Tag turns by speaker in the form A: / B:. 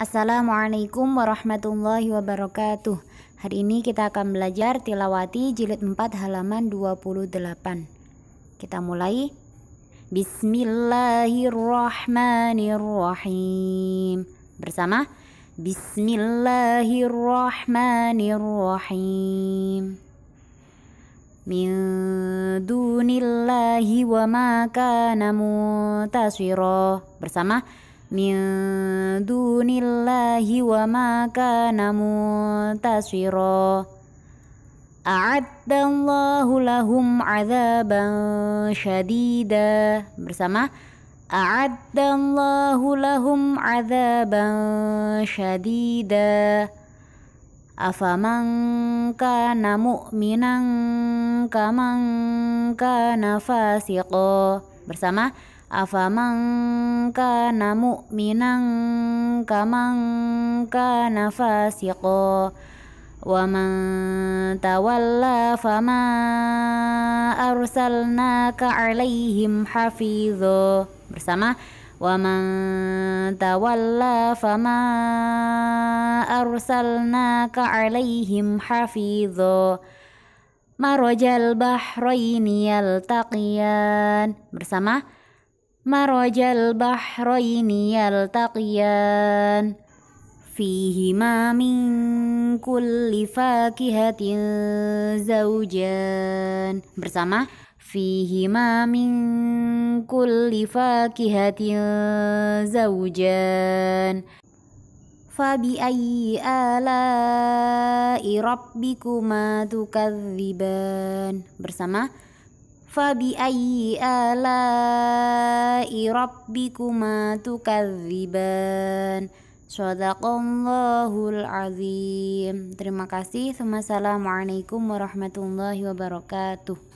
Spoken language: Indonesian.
A: Assalamualaikum warahmatullahi wabarakatuh Hari ini kita akan belajar tilawati jilid 4 halaman 28 Kita mulai Bismillahirrahmanirrahim Bersama Bismillahirrahmanirrahim Min دون الله وما كان منتصرا bersama min wa ma kana mutasiro a'addallahu lahum azaban shadida bersama a'addallahu lahum azaban shadida afaman kana mu'minan kaman kana fasiqo bersama afaman kana mu'minan kaman kana fasiqo wa man tawalla fama arsalnaka alaihim hafizo bersama wa man tawalla fama arsalnaka alaihim hafizo marajal bahraini yaltaqiyan bersama marajal bahraini yaltaqiyan fihima min kulli fakihatin zaujan bersama fihima min kulli fakihatin zaujan Fabi ayyi ala'i rabbikuma tukadziban bersama فبأي آلاء ربكما تكذبان Sadaqallahul azim. Terima kasih. Assalamualaikum warahmatullahi wabarakatuh.